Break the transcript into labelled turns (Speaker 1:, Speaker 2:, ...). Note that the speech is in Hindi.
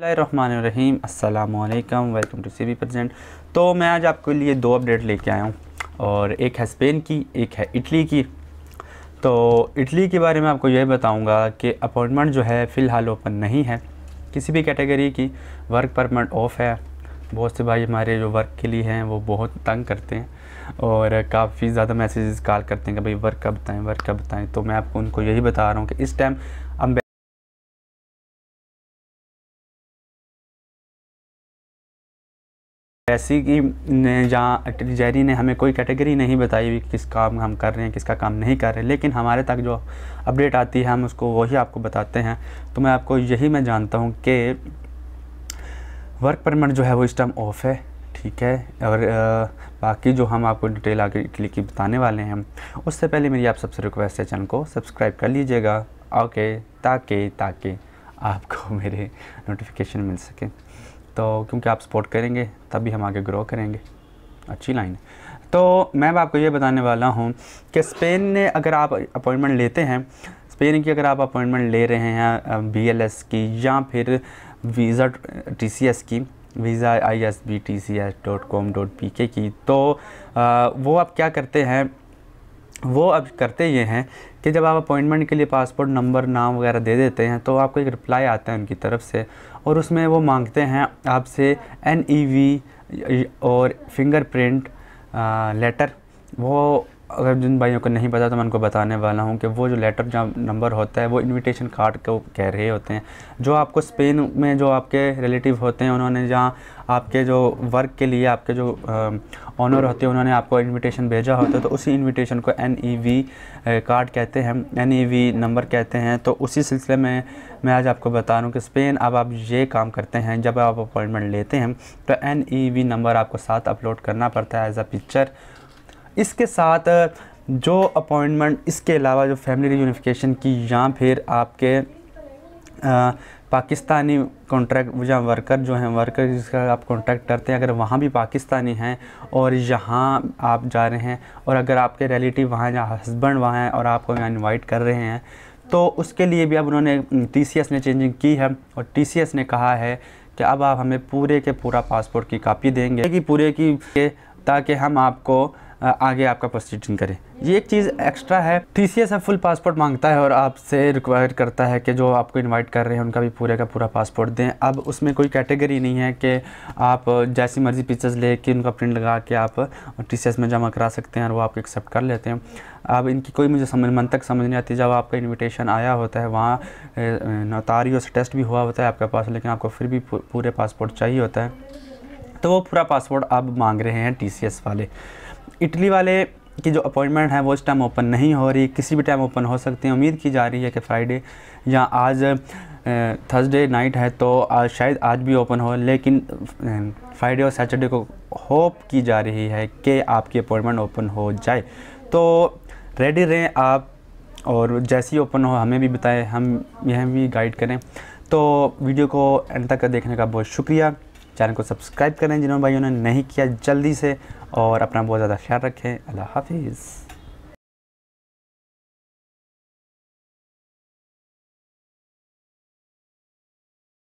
Speaker 1: रहीम अस्सलाम welcome to C V present तो मैं आज आपके लिए दो अपडेट लेके आया हूँ और एक है स्पेन की एक है इटली की तो इटली के बारे में आपको यह बताऊँगा कि अपॉइंटमेंट जो है फ़िलहाल ओपन नहीं है किसी भी कैटेगरी की वर्क परमिट ऑफ़ है बहुत से भाई हमारे जो वर्क के लिए हैं वो बहुत तंग करते हैं और काफ़ी ज़्यादा मैसेज कॉल करते हैं कि भाई वर्क कब बताएँ वर्क कब बताएँ तो मैं आपको उनको यही बता रहा हूँ कि इस टाइम जैसे कि जहाँ जेरी ने हमें कोई कैटेगरी नहीं बताई हुई किस काम हम कर रहे हैं किसका काम नहीं कर रहे लेकिन हमारे तक जो अपडेट आती है हम उसको वही आपको बताते हैं तो मैं आपको यही मैं जानता हूँ कि वर्क परमिट जो है वो इस टाइम ऑफ है ठीक है और बाकी जो हम आपको डिटेल आगे इटली की बताने वाले हैं उससे पहले मेरी आप सबसे रिक्वेस्ट है चैनल को सब्सक्राइब कर लीजिएगा ओके ताकि ताकि आपको मेरे नोटिफिकेशन मिल सके तो क्योंकि आप सपोर्ट करेंगे तभी हम आगे ग्रो करेंगे अच्छी लाइन है तो मैं आपको ये बताने वाला हूँ कि स्पेन ने अगर आप अपॉइंटमेंट लेते हैं स्पेन की अगर आप अपॉइंटमेंट ले रहे हैं बीएलएस की या फिर वीज़ा टीसीएस की visa I S B T C S dot com dot P K की तो आ, वो आप क्या करते हैं वो अब करते ये हैं कि जब आप अपॉइंटमेंट के लिए पासपोर्ट नंबर नाम वगैरह दे देते हैं तो आपको एक रिप्लाई आता है उनकी तरफ से और उसमें वो मांगते हैं आपसे एन ई वी और फिंगरप्रिंट लेटर वो अगर जिन भाइयों को नहीं पता तो मैं उनको बताने वाला हूँ कि वो जो लेटर जहाँ नंबर होता है वो इनविटेशन कार्ड को कह रहे होते हैं जो आपको स्पेन में जो आपके रिलेटिव होते हैं उन्होंने जहाँ आपके जो वर्क के लिए आपके जो ऑनर होते हैं उन्होंने आपको इनविटेशन भेजा होता है तो उसी इनविटेशन को एन ई वी कार्ड कहते हैं एन ई वी नंबर कहते हैं तो उसी सिलसिले में मैं आज आपको बता रहा हूँ कि स्पेन अब आप ये काम करते हैं जब आप अपॉइंटमेंट लेते हैं तो एन ई वी नंबर आपको साथ अपलोड करना पड़ता है एज अ पिक्चर इसके साथ जो अपॉइंटमेंट इसके अलावा जो फैमिली रीयूनिफिकेशन की या फिर आपके आ, पाकिस्तानी कॉन्ट्रैक्ट या वर्कर जो हैं वर्कर जिसका आप कॉन्ट्रैक्ट करते हैं अगर वहाँ भी पाकिस्तानी हैं और यहाँ आप जा रहे हैं और अगर आपके रिलेटिव वहाँ या हस्बैंड वहाँ हैं और आपको यहाँ इनवाइट कर रहे हैं तो उसके लिए भी अब उन्होंने टी ने चेंजिंग की है और टी ने कहा है कि अब आप हमें पूरे के पूरा पासपोर्ट की कापी देंगे कि पूरे की ताकि हम आपको आगे आपका प्रोसीडिंग करें ये एक चीज़ एक्स्ट्रा है T C S full passport मांगता है और आपसे रिक्वायर करता है कि जो आपको इनवाइट कर रहे हैं उनका भी पूरे का पूरा पासपोर्ट दें अब उसमें कोई कैटेगरी नहीं है कि आप जैसी मर्ज़ी पिक्चर्स ले कि उनका प्रिंट लगा के आप टी सी एस में जमा करा सकते हैं और वो आप एक्सेप्ट कर लेते हैं अब इनकी कोई मुझे समझ मन तक समझ नहीं आती जब आपका इनविटेशन आया होता है वहाँ नौतारी और टेस्ट भी हुआ होता है आपके पास लेकिन आपको फिर भी पूरे पासपोर्ट चाहिए होता है तो वो पूरा पासपोर्ट अब मांग रहे हैं टी वाले इटली वाले की जो अपॉइंटमेंट है वो इस टाइम ओपन नहीं हो रही किसी भी टाइम ओपन हो सकते हैं उम्मीद की जा रही है कि फ्राइडे या आज थर्सडे नाइट है तो आज शायद आज भी ओपन हो लेकिन फ्राइडे और सैटरडे को होप की जा रही है कि आपकी अपॉइंटमेंट ओपन हो जाए तो रेडी रहें आप और जैसे ही ओपन हो हमें भी बताएं हम यह भी गाइड करें तो वीडियो को एंड तक देखने का बहुत शुक्रिया चैनल को सब्सक्राइब करें जिन्होंने भाइयों ने नहीं किया जल्दी से और अपना बहुत ज़्यादा ख्याल रखें अल्लाह हाफिज़